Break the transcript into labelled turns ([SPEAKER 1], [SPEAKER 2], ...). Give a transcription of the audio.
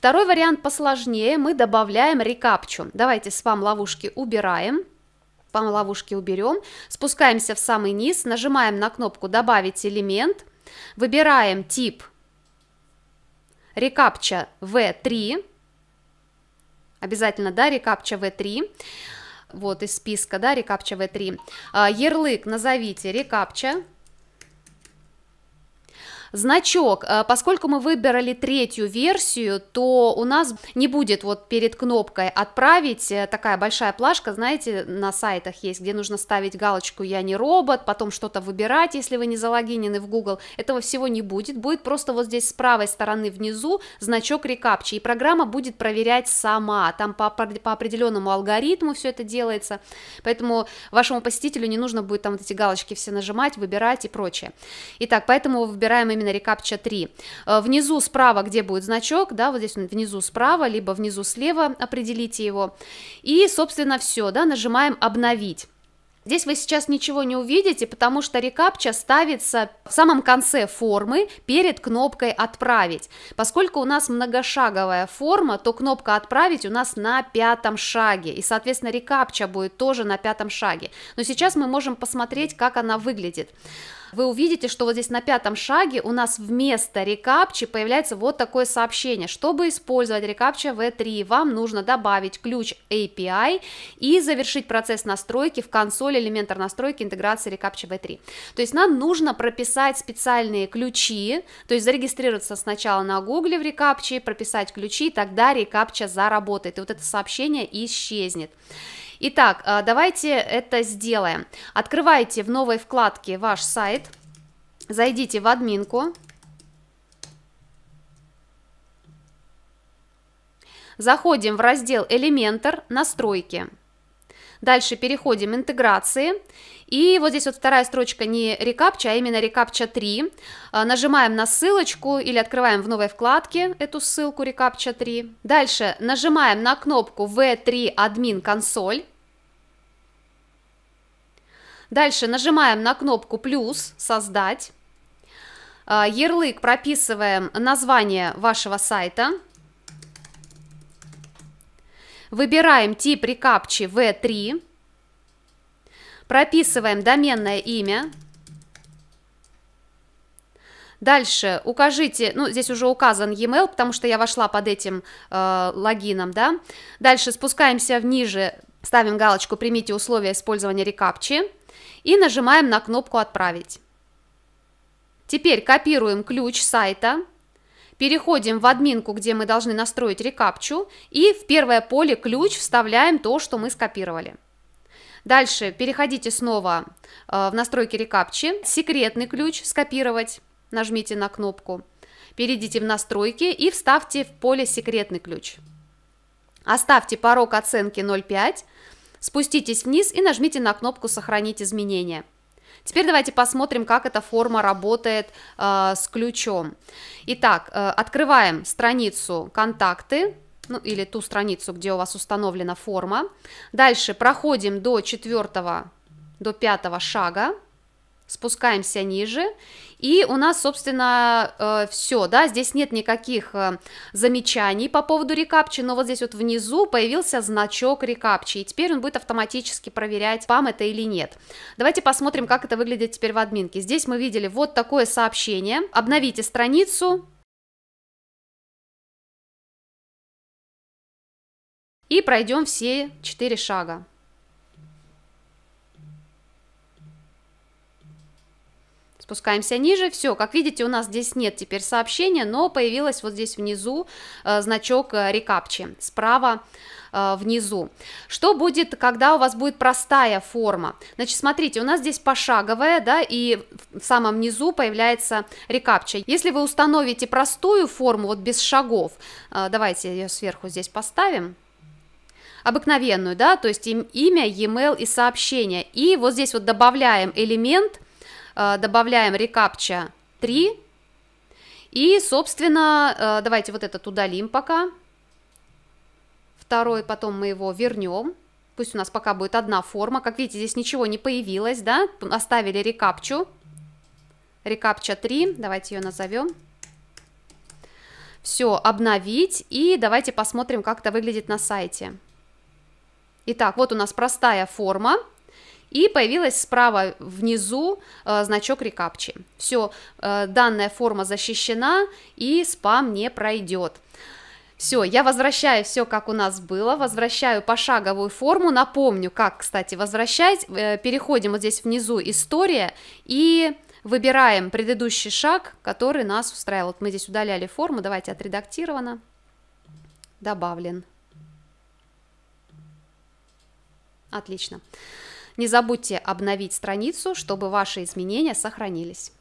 [SPEAKER 1] Второй вариант посложнее, мы добавляем рекапчу. Давайте спам ловушки убираем спам ловушки уберем, спускаемся в самый низ, нажимаем на кнопку «Добавить элемент», выбираем тип рекапча V3, обязательно, да, рекапча V3, вот из списка, да, рекапча V3, а, ярлык назовите рекапча, Значок. Э, поскольку мы выбрали третью версию, то у нас не будет вот перед кнопкой «Отправить» э, такая большая плашка, знаете, на сайтах есть, где нужно ставить галочку «Я не робот», потом что-то выбирать, если вы не залогинены в Google. Этого всего не будет, будет просто вот здесь с правой стороны внизу значок рекапчи, и программа будет проверять сама, там по, по определенному алгоритму все это делается, поэтому вашему посетителю не нужно будет там вот эти галочки все нажимать, выбирать и прочее. Итак, поэтому выбираем именно термина reCAPTCHA 3. Внизу справа, где будет значок, да, вот здесь внизу справа, либо внизу слева определите его. И, собственно, все, да, нажимаем «Обновить». Здесь вы сейчас ничего не увидите, потому что рекапча ставится в самом конце формы перед кнопкой «Отправить». Поскольку у нас многошаговая форма, то кнопка «Отправить» у нас на пятом шаге, и, соответственно, рекапча будет тоже на пятом шаге. Но сейчас мы можем посмотреть, как она выглядит вы увидите, что вот здесь на пятом шаге у нас вместо рекапчи появляется вот такое сообщение. Чтобы использовать рекапча V3, вам нужно добавить ключ API и завершить процесс настройки в консоли элементар настройки интеграции рекапча V3. То есть нам нужно прописать специальные ключи, то есть зарегистрироваться сначала на Google в рекапче, прописать ключи, тогда рекапча заработает, и вот это сообщение исчезнет. Итак, э, давайте это сделаем. Открывайте в новой вкладке ваш сайт, зайдите в админку, заходим в раздел «Элементар», «Настройки». Дальше переходим интеграции. И вот здесь вот вторая строчка не рекапча, а именно рекапча 3. А, нажимаем на ссылочку или открываем в новой вкладке эту ссылку рекапча 3. Дальше нажимаем на кнопку V3 админ консоль. Дальше нажимаем на кнопку плюс создать. А, ярлык прописываем название вашего сайта, Выбираем тип рекапчи V3. Прописываем доменное имя. Дальше укажите, ну здесь уже указан e-mail, потому что я вошла под этим э, логином, да. Дальше спускаемся ниже, ставим галочку «Примите условия использования рекапчи» и нажимаем на кнопку «Отправить». Теперь копируем ключ сайта, переходим в админку, где мы должны настроить рекапчу, и в первое поле ключ вставляем то, что мы скопировали. Дальше переходите снова э, в настройки рекапчи, секретный ключ скопировать, нажмите на кнопку, перейдите в настройки и вставьте в поле секретный ключ. Оставьте порог оценки 0.5, спуститесь вниз и нажмите на кнопку «Сохранить изменения». Теперь давайте посмотрим, как эта форма работает э, с ключом. Итак, э, открываем страницу «Контакты», ну или ту страницу, где у вас установлена форма. Дальше проходим до четвертого, до пятого шага спускаемся ниже, и у нас, собственно, э, все, да, здесь нет никаких э, замечаний по поводу рекапчи, но вот здесь вот внизу появился значок рекапчи, и теперь он будет автоматически проверять, вам это или нет. Давайте посмотрим, как это выглядит теперь в админке. Здесь мы видели вот такое сообщение, обновите страницу, и пройдем все четыре шага. Спускаемся ниже, все, как видите, у нас здесь нет теперь сообщения, но появилась вот здесь внизу э, значок э, рекапчи, справа э, внизу. Что будет, когда у вас будет простая форма? Значит, смотрите, у нас здесь пошаговая, да, и в самом низу появляется рекапча. Если вы установите простую форму, вот без шагов, э, давайте ее сверху здесь поставим, обыкновенную, да, то есть имя, e-mail и сообщение, и вот здесь вот добавляем элемент – Э, добавляем рекапча 3. И, собственно, э, давайте вот этот удалим пока. Второй, потом мы его вернем. Пусть у нас пока будет одна форма. Как видите, здесь ничего не появилось, да? Оставили рекапчу. Рекапча 3, давайте ее назовем. Все, обновить. И давайте посмотрим, как это выглядит на сайте. Итак, вот у нас простая форма. И появилась справа внизу э, значок рекапчи. Все, э, данная форма защищена и спам не пройдет. Все, я возвращаю все, как у нас было, возвращаю пошаговую форму, напомню, как, кстати, возвращать, э, переходим вот здесь внизу «История» и выбираем предыдущий шаг, который нас устраивал. Вот мы здесь удаляли форму, давайте отредактировано, добавлен. Отлично. Не забудьте обновить страницу, чтобы ваши изменения сохранились.